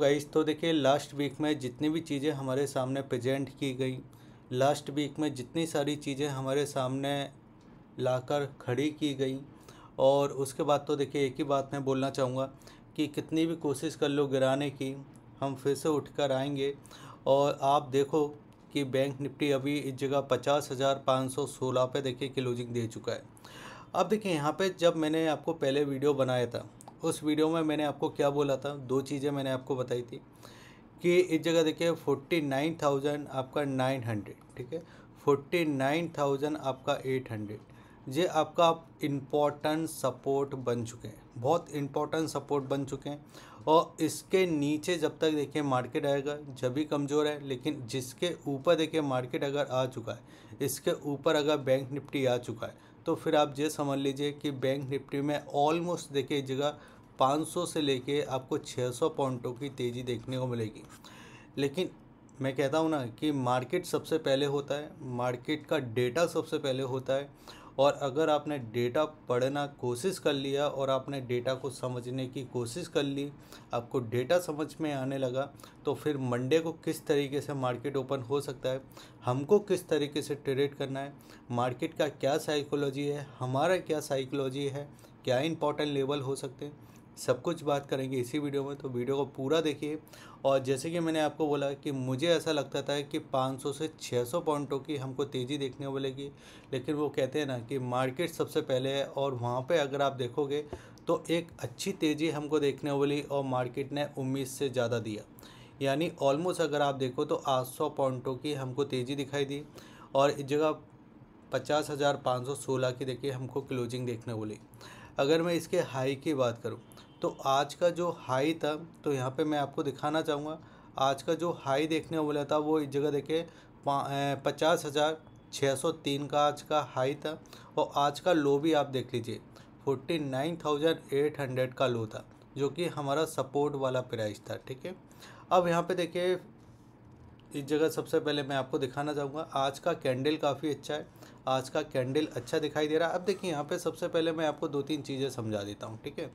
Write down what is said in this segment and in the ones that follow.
guys तो देखिए last week में जितनी भी चीज़ें हमारे सामने प्रेजेंट की गई लास्ट वीक में जितनी सारी चीज़ें हमारे सामने लाकर खड़ी की गई और उसके बाद तो देखिए एक ही बात मैं बोलना चाहूँगा कि कितनी भी कोशिश कर लो गिराने की हम फिर से उठ कर आएंगे और आप देखो कि बैंक निफ्टी अभी इस जगह पचास हज़ार पाँच सौ सोलह पे देखिए क्लोजिंग दे चुका है अब देखिए यहाँ पे जब मैंने आपको पहले वीडियो बनाया था उस वीडियो में मैंने आपको क्या बोला था दो चीज़ें मैंने आपको बताई थी कि इस जगह देखिए फोर्टी नाइन थाउजेंड आपका नाइन हंड्रेड ठीक है फोर्टी नाइन थाउजेंड आपका एट हंड्रेड ये आपका इम्पोर्टेंट सपोर्ट बन चुके हैं बहुत इम्पोर्टेंट सपोर्ट बन चुके हैं और इसके नीचे जब तक देखिए मार्केट आएगा जब भी कमज़ोर है लेकिन जिसके ऊपर देखिए मार्केट अगर आ चुका है इसके ऊपर अगर बैंक निफ्टी आ चुका है तो फिर आप ये समझ लीजिए कि बैंक निफ्टी में ऑलमोस्ट देखिए जगह 500 से लेके आपको 600 पॉइंटों की तेज़ी देखने को मिलेगी लेकिन मैं कहता हूँ ना कि मार्केट सबसे पहले होता है मार्केट का डेटा सबसे पहले होता है और अगर आपने डेटा पढ़ना कोशिश कर लिया और आपने डेटा को समझने की कोशिश कर ली आपको डेटा समझ में आने लगा तो फिर मंडे को किस तरीके से मार्केट ओपन हो सकता है हमको किस तरीके से ट्रेड करना है मार्केट का क्या साइकोलॉजी है हमारा क्या साइकोलॉजी है क्या इंपॉर्टेंट लेवल हो सकते हैं सब कुछ बात करेंगे इसी वीडियो में तो वीडियो को पूरा देखिए और जैसे कि मैंने आपको बोला कि मुझे ऐसा लगता था कि 500 से 600 पॉइंटों की हमको तेज़ी देखने को मिलेगी लेकिन वो कहते हैं ना कि मार्केट सबसे पहले है और वहाँ पे अगर आप देखोगे तो एक अच्छी तेज़ी हमको देखने को मिली और मार्केट ने उम्मीद से ज़्यादा दिया यानी ऑलमोस्ट अगर आप देखो तो आठ सौ पॉइंटों की हमको तेज़ी दिखाई दी और इस जगह पचास हज़ार पाँच सौ सोलह की देखिए हमको क्लोजिंग देखने को मिली अगर मैं इसके हाई की बात करूँ तो आज का जो हाई था तो यहाँ पे मैं आपको दिखाना चाहूँगा आज का जो हाई देखने वाला था वो इस जगह देखे पचास हज़ार छः सौ तीन का आज का हाई था और आज का लो भी आप देख लीजिए forty nine thousand eight hundred का लो था जो कि हमारा सपोर्ट वाला प्राइस था ठीक है अब यहाँ पे देखिए इस जगह सबसे पहले मैं आपको दिखाना चाहूँगा आज का कैंडल काफ़ी अच्छा है आज का कैंडल अच्छा दिखाई दे रहा है अब देखिए यहाँ पे सबसे पहले मैं आपको दो तीन चीज़ें समझा देता हूँ ठीक है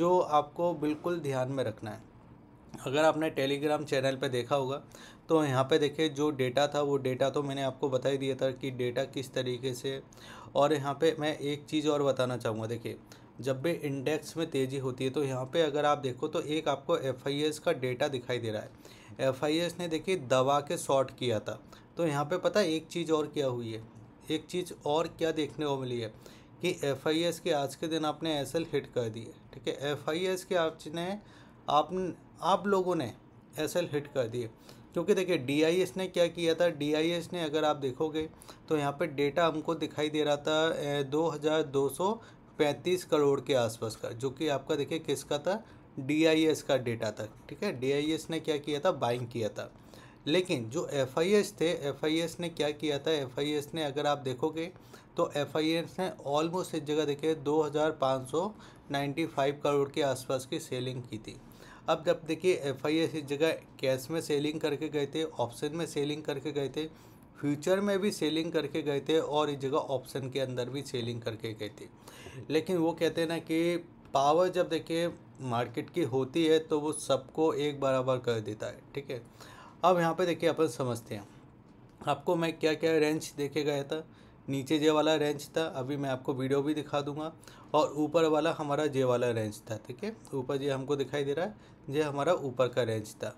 जो आपको बिल्कुल ध्यान में रखना है अगर आपने टेलीग्राम चैनल पे देखा होगा तो यहाँ पे देखिए जो डेटा था वो डेटा तो मैंने आपको बता ही दिया था कि डेटा किस तरीके से और यहाँ पर मैं एक चीज़ और बताना चाहूँगा देखिए जब भी इंडेक्स में तेज़ी होती है तो यहाँ पर अगर आप देखो तो एक आपको एफ का डेटा दिखाई दे रहा है एफ ने देखिए दवा के शॉर्ट किया था तो यहाँ पर पता एक चीज़ और क्या हुई है एक चीज़ और क्या देखने को मिली है कि एफ आई एस के आज के दिन आपने एस एल हिट कर दी है ठीक है एफ आई एस के आपने आप आप लोगों ने एस एल हिट कर दिए क्योंकि देखिए डी आई एस ने क्या किया था डी आई एस ने अगर आप देखोगे तो यहाँ पे डेटा हमको दिखाई दे रहा था दो हज़ार दो सौ पैंतीस करोड़ के आसपास का जो कि आपका देखिए किसका था डी आई एस का डेटा था ठीक है डी आई एस ने क्या किया था बाइंग किया था लेकिन जो एफ थे एफ ने क्या किया था एफ ने अगर आप देखोगे तो एफ ने ऑलमोस्ट इस जगह देखे 2595 करोड़ के आसपास की सेलिंग की थी अब जब देखिए एफ इस जगह कैश में सेलिंग करके गए थे ऑप्शन में सेलिंग करके गए थे फ्यूचर में भी सेलिंग करके गए थे और इस जगह ऑप्शन के अंदर भी सेलिंग करके गए थे लेकिन वो कहते हैं ना कि पावर जब देखिए मार्केट की होती है तो वो सबको एक बराबर कर देता है ठीक है अब यहाँ पे देखिए अपन समझते हैं आपको मैं क्या क्या रेंज देखे गया था नीचे जे वाला रेंज था अभी मैं आपको वीडियो भी दिखा दूंगा और ऊपर वाला हमारा जे वाला रेंज था ठीक है ऊपर जे हमको दिखाई दे रहा है जे हमारा ऊपर का रेंज था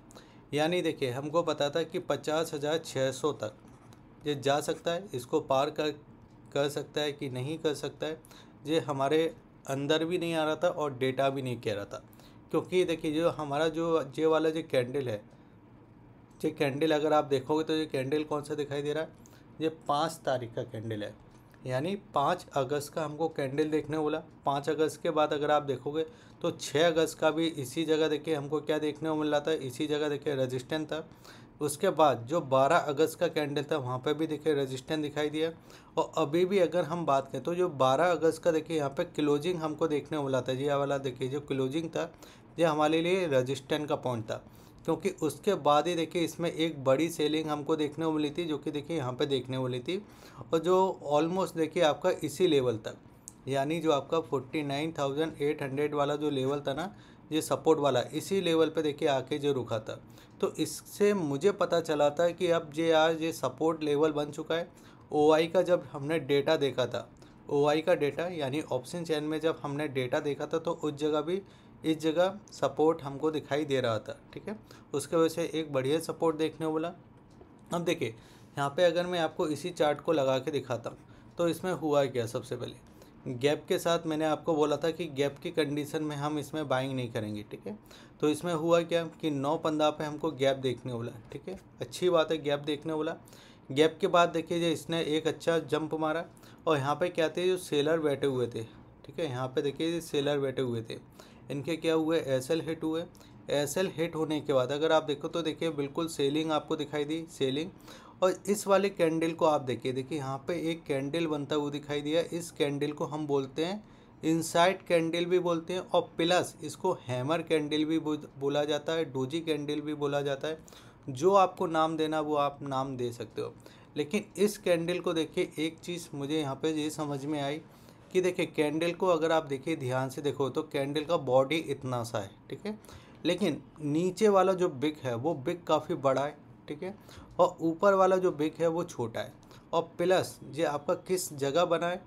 यानी देखिए हमको पता था कि पचास हज़ार छः सौ तक ये जा सकता है इसको पार कर कर सकता है कि नहीं कर सकता है ये हमारे अंदर भी नहीं आ रहा था और डेटा भी नहीं कह रहा था क्योंकि देखिए जो हमारा जो जे वाला जो कैंडल है ये कैंडल अगर आप देखोगे तो ये कैंडल कौन सा दिखाई दे रहा है ये पाँच तारीख का कैंडल है यानी पाँच अगस्त का हमको कैंडल देखने बोला पाँच अगस्त के बाद अगर आप देखोगे तो छः अगस्त का भी इसी जगह देखिए हमको क्या देखने को मिल रहा था इसी जगह देखिए रजिस्टेंट था उसके बाद जो 12 अगस्त का कैंडल था वहाँ पे भी देखिए रेजिस्टेंस दिखाई दिया और अभी भी अगर हम बात करें तो जो 12 अगस्त का देखिए यहाँ पे क्लोजिंग हमको देखने वाला था ये वाला देखिए जो क्लोजिंग था ये हमारे लिए रेजिस्टेंस का पॉइंट था क्योंकि उसके बाद ही देखिए इसमें एक बड़ी सेलिंग हमको देखने को मिली थी जो कि देखिए यहाँ पे देखने को मिली थी और जो ऑलमोस्ट देखिए आपका इसी लेवल तक यानी जो आपका forty nine thousand eight hundred वाला जो लेवल था ना ये सपोर्ट वाला इसी लेवल पे देखिए आके जो रुका था तो इससे मुझे पता चला था कि अब ये आज ये सपोर्ट लेवल बन चुका है ओ का जब हमने डेटा देखा था ओ का डेटा यानी ऑप्शन चैन में जब हमने डेटा देखा था तो उस जगह भी इस जगह सपोर्ट हमको दिखाई दे रहा था ठीक है उसके वजह से एक बढ़िया सपोर्ट देखने वाला अब देखिए यहाँ पे अगर मैं आपको इसी चार्ट को लगा के दिखाता हूँ तो इसमें हुआ क्या सबसे पहले गैप के साथ मैंने आपको बोला था कि गैप की कंडीशन में हम इसमें बाइंग नहीं करेंगे ठीक है तो इसमें हुआ क्या कि नौ पंद्रह पे हमको गैप देखने बोला ठीक है अच्छी बात है गैप देखने बोला गैप के बाद देखिए इसने एक अच्छा जंप मारा और यहाँ पर क्या थे जो सेलर बैठे हुए थे ठीक है यहाँ पर देखिए सेलर बैठे हुए थे इनके क्या हुए एस एल हिट हुए एस एल हिट होने के बाद अगर आप देखो तो देखिए बिल्कुल सेलिंग आपको दिखाई दी सेलिंग और इस वाले कैंडल को आप देखिए देखिए यहाँ पे एक कैंडल बनता हुआ दिखाई दिया इस कैंडल को हम बोलते हैं इनसाइड कैंडल भी बोलते हैं और प्लस इसको हैमर कैंडल भी बोला जाता है डोजी कैंडल भी बोला जाता है जो आपको नाम देना वो आप नाम दे सकते हो लेकिन इस कैंडल को देखिए एक चीज़ मुझे यहाँ पे ये समझ में आई कि देखिए कैंडल को अगर आप देखिए ध्यान से देखो तो कैंडल का बॉडी इतना सा है ठीक है लेकिन नीचे वाला जो बिक है वो बिक काफ़ी बड़ा है ठीक है और ऊपर वाला जो बिक है वो छोटा है और प्लस ये आपका किस जगह बना है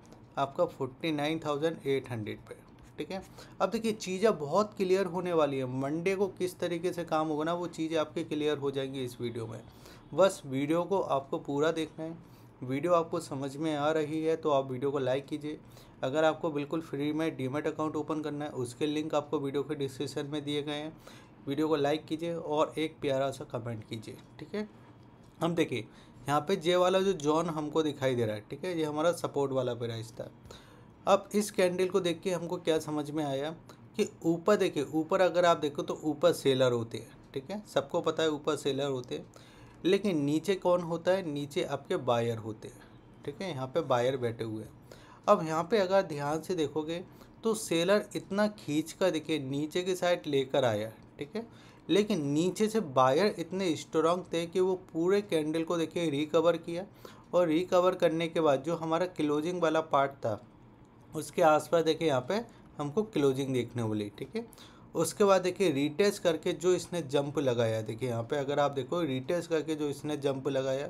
आपका forty nine thousand eight hundred पर ठीक है अब देखिए चीज़ें बहुत क्लियर होने वाली है मंडे को किस तरीके से काम होगा ना वो चीज़ें आपके क्लियर हो जाएंगी इस वीडियो में बस वीडियो को आपको पूरा देखना है वीडियो आपको समझ में आ रही है तो आप वीडियो को लाइक कीजिए अगर आपको बिल्कुल फ्री में डीमेट अकाउंट ओपन करना है उसके लिंक आपको वीडियो के डिस्क्रिप्शन में दिए गए हैं वीडियो को लाइक कीजिए और एक प्यारा सा कमेंट कीजिए ठीक है हम देखिए यहाँ पे जे वाला जो जॉन हमको दिखाई दे रहा है ठीक है ये हमारा सपोर्ट वाला प्राइस था अब इस कैंडल को देख के हमको क्या समझ में आया कि ऊपर देखिए ऊपर अगर आप देखो तो ऊपर सेलर होते हैं ठीक है सबको पता है ऊपर सेलर होते हैं लेकिन नीचे कौन होता है नीचे आपके बायर होते हैं ठीक है यहाँ पे बायर बैठे हुए हैं अब यहाँ पे अगर ध्यान से देखोगे तो सेलर इतना खींच कर देखिए नीचे की साइड लेकर आया ठीक है लेकिन नीचे से बायर इतने स्ट्रॉन्ग थे कि वो पूरे कैंडल को देखिए रिकवर किया और रिकवर करने के बाद जो हमारा क्लोजिंग वाला पार्ट था उसके आसपास देखिए यहाँ पे हमको क्लोजिंग देखने वाली ठीक है उसके बाद देखिए रीटेस्ट करके जो इसने जंप लगाया देखिए यहाँ पे अगर आप देखो रीटेस्ट करके जो इसने जंप लगाया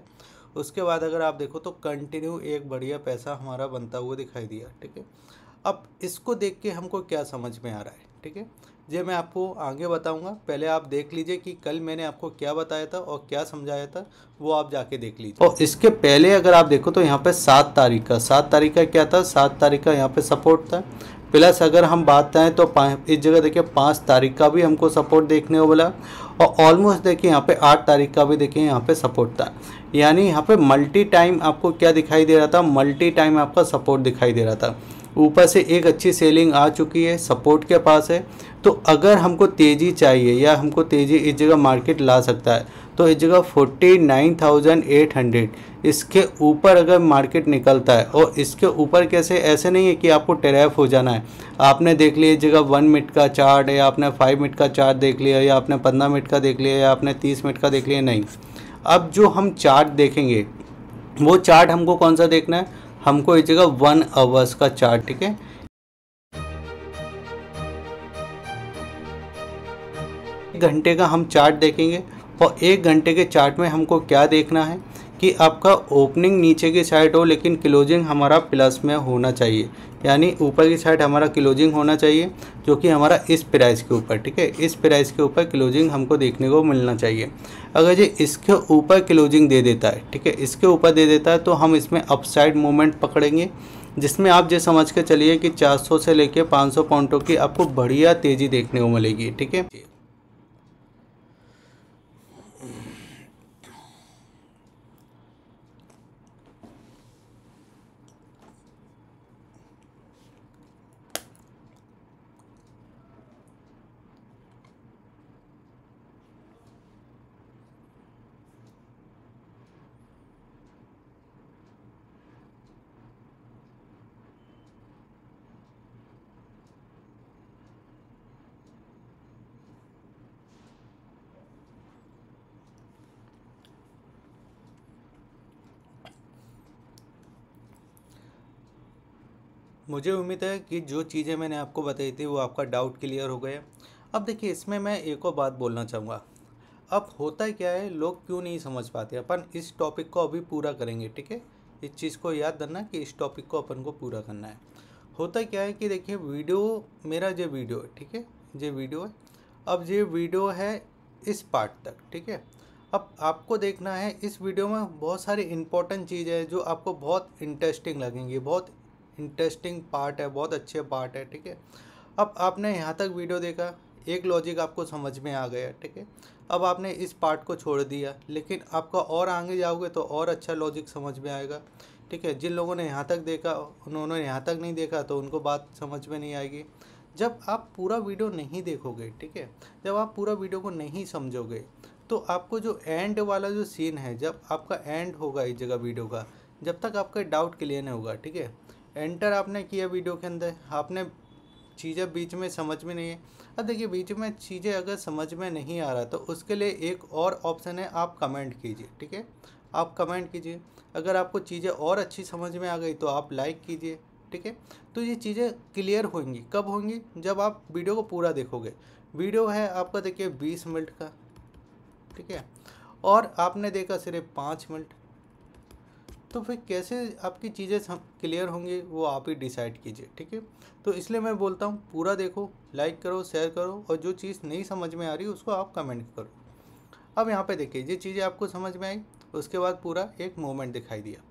उसके बाद अगर आप देखो तो कंटिन्यू एक बढ़िया पैसा हमारा बनता हुआ दिखाई दिया ठीक है अब इसको देख के हमको क्या समझ में आ रहा है ठीक है ये मैं आपको आगे बताऊंगा पहले आप देख लीजिए कि कल मैंने आपको क्या बताया था और क्या समझाया था वो आप जाके देख लीजिए और इसके पहले अगर आप देखो तो यहाँ पे सात तारीख का सात तारीख का क्या था सात तारीख का यहाँ पे सपोर्ट था प्लस अगर हम बात करें तो इस जगह देखिए पाँच तारीख का भी हमको सपोर्ट देखने को मिला और ऑलमोस्ट देखिए यहाँ पे आठ तारीख का भी देखिए यहाँ पे सपोर्ट था यानी यहाँ पे मल्टी टाइम आपको क्या दिखाई दे रहा था मल्टी टाइम आपका सपोर्ट दिखाई दे रहा था ऊपर से एक अच्छी सेलिंग आ चुकी है सपोर्ट के पास है तो अगर हमको तेज़ी चाहिए या हमको तेज़ी इस जगह मार्केट ला सकता है तो इस जगह forty nine thousand eight hundred इसके ऊपर अगर मार्केट निकलता है और इसके ऊपर कैसे ऐसे नहीं है कि आपको टेरेफ हो जाना है आपने देख लिया इस जगह वन मिनट का चार्ट या आपने फाइव मिनट का चार्ट देख लिया या आपने पंद्रह मिनट का देख लिया या आपने तीस मिनट का देख लिया नहीं अब जो हम चार्ट देखेंगे वो चार्ट हमको कौन सा देखना है हमको इस जगह वन आवर्स का चार्ट ठीक है घंटे का हम चार्ट देखेंगे और एक घंटे के चार्ट में हमको क्या देखना है कि आपका ओपनिंग नीचे की साइड हो लेकिन क्लोजिंग हमारा प्लस में होना चाहिए यानी ऊपर की साइड हमारा क्लोजिंग होना चाहिए जो कि हमारा इस प्राइस के ऊपर ठीक है इस प्राइस के ऊपर क्लोजिंग हमको देखने को मिलना चाहिए अगर ये इसके ऊपर क्लोजिंग दे देता है ठीक है इसके ऊपर दे देता है तो हम इसमें अपसाइड मूवमेंट पकड़ेंगे जिसमें आप ये समझ कर चलिए कि 400 से लेके 500 पॉइंटों की आपको बढ़िया तेज़ी देखने को मिलेगी ठीक है मुझे उम्मीद है कि जो चीज़ें मैंने आपको बताई थी वो आपका डाउट क्लियर हो गए अब देखिए इसमें मैं एक और बात बोलना चाहूँगा अब होता है क्या है लोग क्यों नहीं समझ पाते अपन इस टॉपिक को अभी पूरा करेंगे ठीक है इस चीज़ को याद करना कि इस टॉपिक को अपन को पूरा करना है होता क्या है कि देखिए वीडियो मेरा जो वीडियो है ठीक है जो वीडियो है अब ये वीडियो है इस पार्ट तक ठीक है अब आपको देखना है इस वीडियो में बहुत सारी इंपॉर्टेंट चीज़ें हैं जो आपको बहुत इंटरेस्टिंग लगेंगी बहुत इंटरेस्टिंग पार्ट है बहुत अच्छे पार्ट है ठीक है अब आपने यहाँ तक वीडियो देखा एक लॉजिक आपको समझ में आ गया ठीक है अब आपने इस पार्ट को छोड़ दिया लेकिन आपका और आगे जाओगे तो और अच्छा लॉजिक समझ में आएगा ठीक है जिन लोगों ने यहाँ तक देखा उन्होंने यहाँ तक नहीं देखा तो उनको बात समझ में नहीं आएगी जब आप पूरा वीडियो नहीं देखोगे ठीक है जब आप पूरा वीडियो को नहीं समझोगे तो आपको जो एंड वाला जो सीन है जब आपका एंड होगा इस जगह वीडियो का जब तक आपका डाउट क्लियर नहीं होगा ठीक है एंटर आपने किया वीडियो के अंदर आपने चीज़ें बीच में समझ में नहीं है अब देखिए बीच में चीज़ें अगर समझ में नहीं आ रहा तो उसके लिए एक और ऑप्शन है आप कमेंट कीजिए ठीक है आप कमेंट कीजिए अगर आपको चीज़ें और अच्छी समझ में आ गई तो आप लाइक कीजिए ठीक है तो ये चीज़ें क्लियर होंगी कब होंगी जब आप वीडियो को पूरा देखोगे वीडियो है आपका देखिए बीस मिनट का ठीक है और आपने देखा सिर्फ पाँच मिनट तो फिर कैसे आपकी चीज़ें क्लियर होंगी वो आप ही डिसाइड कीजिए ठीक है तो इसलिए मैं बोलता हूँ पूरा देखो लाइक करो शेयर करो और जो चीज़ नहीं समझ में आ रही उसको आप कमेंट करो अब यहाँ पे देखिए ये चीज़ें आपको समझ में आई उसके बाद पूरा एक मोमेंट दिखाई दिया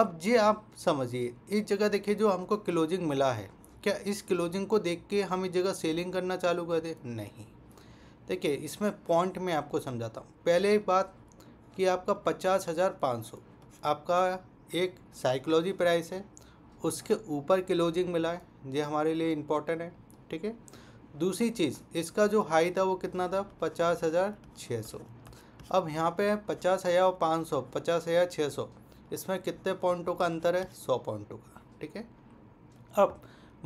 अब ये आप समझिए इस जगह देखिए जो हमको क्लोजिंग मिला है क्या इस क्लोजिंग को देख के हम इस जगह सेलिंग करना चालू कर दें नहीं देखिए इसमें पॉइंट में आपको समझाता हूँ पहले एक बात कि आपका पचास हज़ार पाँच सौ आपका एक साइकोलॉजी प्राइस है उसके ऊपर क्लोजिंग मिला है ये हमारे लिए इम्पोर्टेंट है ठीक है दूसरी चीज़ इसका जो हाई था वो कितना था पचास हज़ार छः सौ अब यहाँ पे पचास हज़ार और पाँच सौ पचास हज़ार छः सौ इसमें कितने पॉइंटों का अंतर है सौ पॉइंटों का ठीक है अब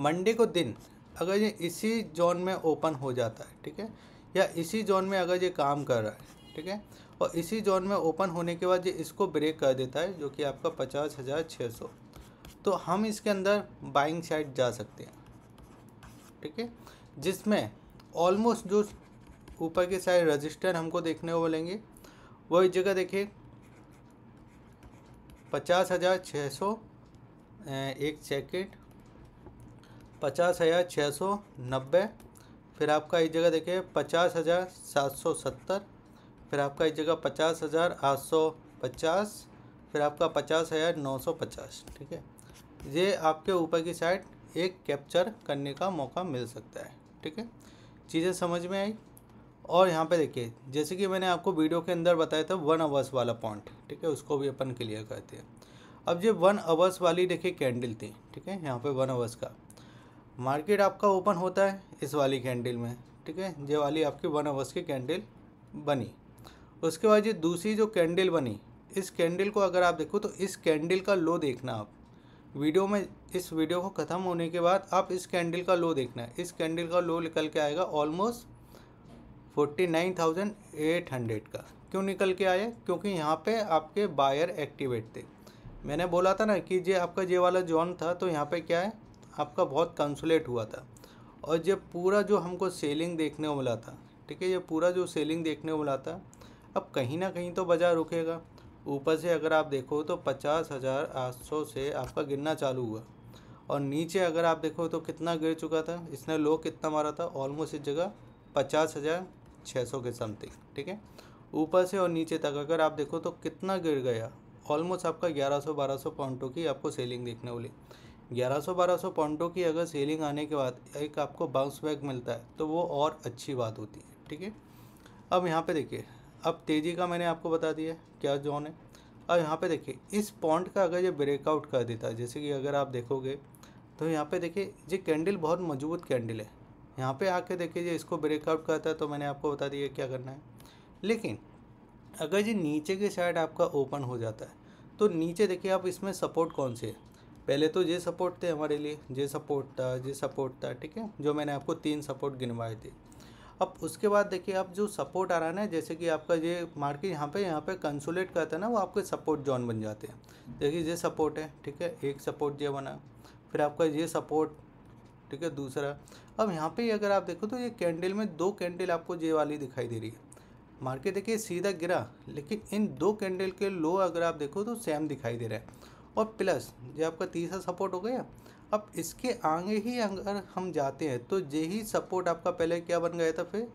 मंडे को दिन अगर ये इसी जोन में ओपन हो जाता है ठीक है या इसी जोन में अगर ये काम कर रहा है ठीक है और इसी जोन में ओपन होने के बाद ये इसको ब्रेक कर देता है जो कि आपका पचास हज़ार छः सौ तो हम इसके अंदर बाइंग साइड जा सकते हैं ठीक है जिसमें ऑलमोस्ट जो ऊपर के साइड रजिस्टर हमको देखने को मिलेंगे वो इस जगह देखिए पचास हज़ार छः सौ एक सेकेंड पचास हज़ार छः सौ नब्बे फिर आपका इस जगह देखिए पचास हज़ार सात सौ सत्तर फिर आपका इस जगह पचास हज़ार आठ सौ पचास फिर आपका पचास हज़ार नौ सौ पचास ठीक है ये आपके ऊपर की साइड एक कैप्चर करने का मौका मिल सकता है ठीक है चीज़ें समझ में आई और यहाँ पे देखिए जैसे कि मैंने आपको वीडियो के अंदर बताया था वन आवर्स वाला पॉइंट ठीक है उसको भी अपन क्लियर करते हैं अब ये वन आवर्स वाली देखिए कैंडल थी ठीक है यहाँ पे वन आवर्स का मार्केट आपका ओपन होता है इस वाली कैंडल में ठीक है ये वाली आपकी वन आवर्स की कैंडल बनी उसके बाद ये दूसरी जो कैंडल बनी इस कैंडल को अगर आप देखो तो इस कैंडल का लो देखना आप वीडियो में इस वीडियो को ख़त्म होने के बाद आप इस कैंडल का लो देखना है इस कैंडल का लो निकल के आएगा almost forty nine thousand eight hundred का क्यों निकल के आया क्योंकि यहाँ पे आपके बायर एक्टिवेट थे मैंने बोला था ना कि ये आपका जे वाला जॉन था तो यहाँ पे क्या है आपका बहुत कंसुलेट हुआ था और जब पूरा जो हमको सेलिंग देखने को मिला था ठीक है ये पूरा जो सेलिंग देखने को मिला था अब कहीं ना कहीं तो बाजार रुकेगा ऊपर से अगर आप देखो तो पचास हज़ार आठ सौ से आपका गिरना चालू हुआ और नीचे अगर आप देखो तो कितना गिर चुका था इसने लो कितना मारा था ऑलमोस्ट इस जगह पचास हज़ार छः सौ के समथिंग ठीक है ऊपर से और नीचे तक अगर आप देखो तो कितना गिर गया ऑलमोस्ट आपका 1100-1200 पॉइंटों की आपको सेलिंग देखने वाली 1100-1200 पॉइंटों की अगर सेलिंग आने के बाद एक आपको बाउंस बैक मिलता है तो वो और अच्छी बात होती है ठीक है अब यहाँ पे देखिए अब तेज़ी का मैंने आपको बता दिया क्या जोन है अब यहाँ पे देखिए इस पॉइंट का अगर ये ब्रेकआउट कर देता है जैसे कि अगर आप देखोगे तो यहाँ पे देखिए ये कैंडल बहुत मजबूत कैंडल है यहाँ पे आके देखिए ये इसको ब्रेकआउट करता है तो मैंने आपको बता दिया क्या करना है लेकिन अगर ये नीचे के साइड आपका ओपन हो जाता है तो नीचे देखिए आप इसमें सपोर्ट कौन से है पहले तो ये सपोर्ट थे हमारे लिए ये सपोर्ट था ये सपोर्ट था ठीक है जो मैंने आपको तीन सपोर्ट गिनवाए थे अब उसके बाद देखिए आप जो सपोर्ट आ रहा है ना जैसे कि आपका ये मार्केट यहाँ पे यहाँ पे कंसोलेट करता है ना वो आपके सपोर्ट जॉन बन जाते हैं देखिए ये सपोर्ट है ठीक है एक सपोर्ट ये बना फिर आपका ये सपोर्ट ठीक है दूसरा अब यहाँ पे अगर आप देखो तो ये कैंडल में दो कैंडल आपको ये वाली दिखाई दे रही है मार्केट देखिए सीधा गिरा लेकिन इन दो कैंडल के लो अगर आप देखो तो सेम दिखाई दे रहा है और प्लस ये आपका तीसरा सपोर्ट हो गया अब इसके आगे ही अगर हम जाते हैं तो ये ही सपोर्ट आपका पहले क्या बन गया था फिर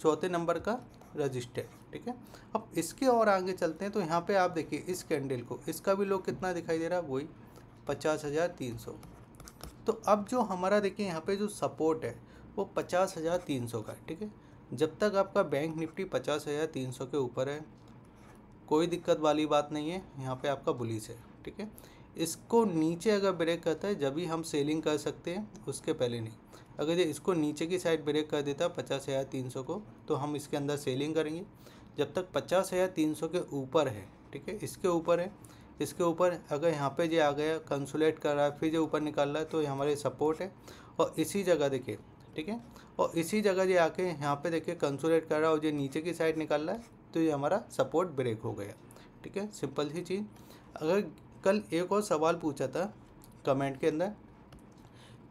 चौथे नंबर का रजिस्टर ठीक है अब इसके और आगे चलते हैं तो यहाँ पे आप देखिए इस कैंडल को इसका भी लोग कितना दिखाई दे रहा है वही पचास हज़ार तीन सौ तो अब जो हमारा देखिए यहाँ पे जो सपोर्ट है वो पचास हज़ार तीन सौ का है ठीक है जब तक आपका बैंक निफ्टी पचास हज़ार तीन सौ के ऊपर है कोई दिक्कत वाली बात नहीं है यहाँ पर आपका बुलिस है ठीक है इसको नीचे अगर ब्रेक करता है जब भी हम सेलिंग कर सकते हैं उसके पहले नहीं अगर ये इसको नीचे की साइड ब्रेक कर देता है पचास हज़ार तीन सौ को तो हम इसके अंदर सेलिंग करेंगे जब तक पचास हज़ार तीन सौ के ऊपर है ठीक है इसके ऊपर है इसके ऊपर अगर यहाँ पे जो आ गया कंसुलेट कर रहा है फिर जो ऊपर निकाल रहा है तो ये हमारे सपोर्ट है और इसी जगह देखिए ठीक है और इसी जगह जो आके यहाँ पर देखिए कंसुलेट कर रहा है और जो नीचे की साइड निकाल रहा है तो ये हमारा सपोर्ट ब्रेक हो गया ठीक है सिंपल सी चीज़ अगर कल एक और सवाल पूछा था कमेंट के अंदर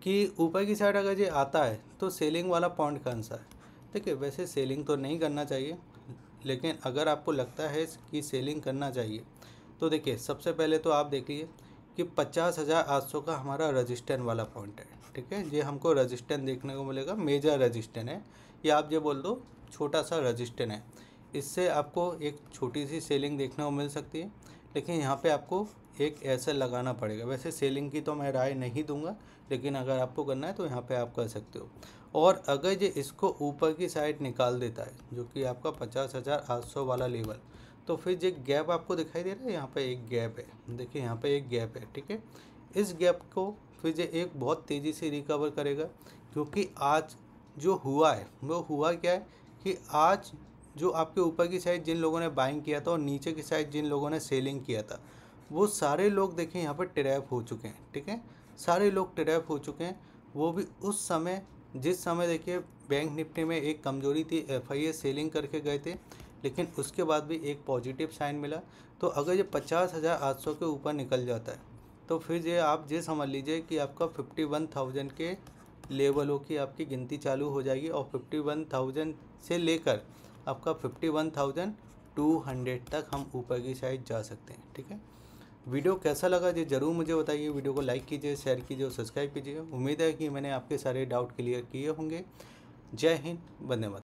कि ऊपर की साइड अगर ये आता है तो सेलिंग वाला पॉइंट कौन सा है ठीक है वैसे सेलिंग तो नहीं करना चाहिए लेकिन अगर आपको लगता है कि सेलिंग करना चाहिए तो देखिए सबसे पहले तो आप देखिए कि पचास हज़ार आठ सौ का हमारा रजिस्टेंट वाला पॉइंट है ठीक है ये हमको रजिस्टेंट देखने को मिलेगा मेजर रजिस्टेंट है या आप ये बोल दो छोटा सा रजिस्टेंट है इससे आपको एक छोटी सी सेलिंग देखने को मिल सकती है लेकिन यहाँ पे आपको एक ऐसा लगाना पड़ेगा वैसे सेलिंग की तो मैं राय नहीं दूंगा लेकिन अगर आपको करना है तो यहाँ पे आप कर सकते हो और अगर ये इसको ऊपर की साइड निकाल देता है जो कि आपका पचास हज़ार आठ सौ वाला लेवल तो फिर ये गैप आपको दिखाई दे रहा है यहाँ पे एक गैप है देखिए यहाँ पे एक गैप है ठीक है इस गैप को फिर ये एक बहुत तेज़ी से रिकवर करेगा क्योंकि आज जो हुआ है वो हुआ क्या है कि आज जो आपके ऊपर की साइड जिन लोगों ने बाइंग किया था और नीचे की साइड जिन लोगों ने सेलिंग किया था वो सारे लोग देखें यहाँ पर ट्रैप हो चुके हैं ठीक है सारे लोग ट्रैप हो चुके हैं वो भी उस समय जिस समय देखिए बैंक निफ्टी में एक कमजोरी थी एफ सेलिंग करके गए थे लेकिन उसके बाद भी एक पॉजिटिव साइन मिला तो अगर ये पचास हज़ार आठ सौ के ऊपर निकल जाता है तो फिर ये आप ये समझ लीजिए कि आपका फिफ्टी वन थाउजेंड के लेवलों की आपकी गिनती चालू हो जाएगी और फिफ्टी वन थाउजेंड से लेकर आपका fifty one thousand two hundred तक हम ऊपर की साइड जा सकते हैं ठीक है वीडियो कैसा लगा ये ज़रूर मुझे बताइए वीडियो को लाइक कीजिए शेयर कीजिए और सब्सक्राइब कीजिए उम्मीद है कि मैंने आपके सारे डाउट क्लियर किए होंगे जय हिंद धन्यवाद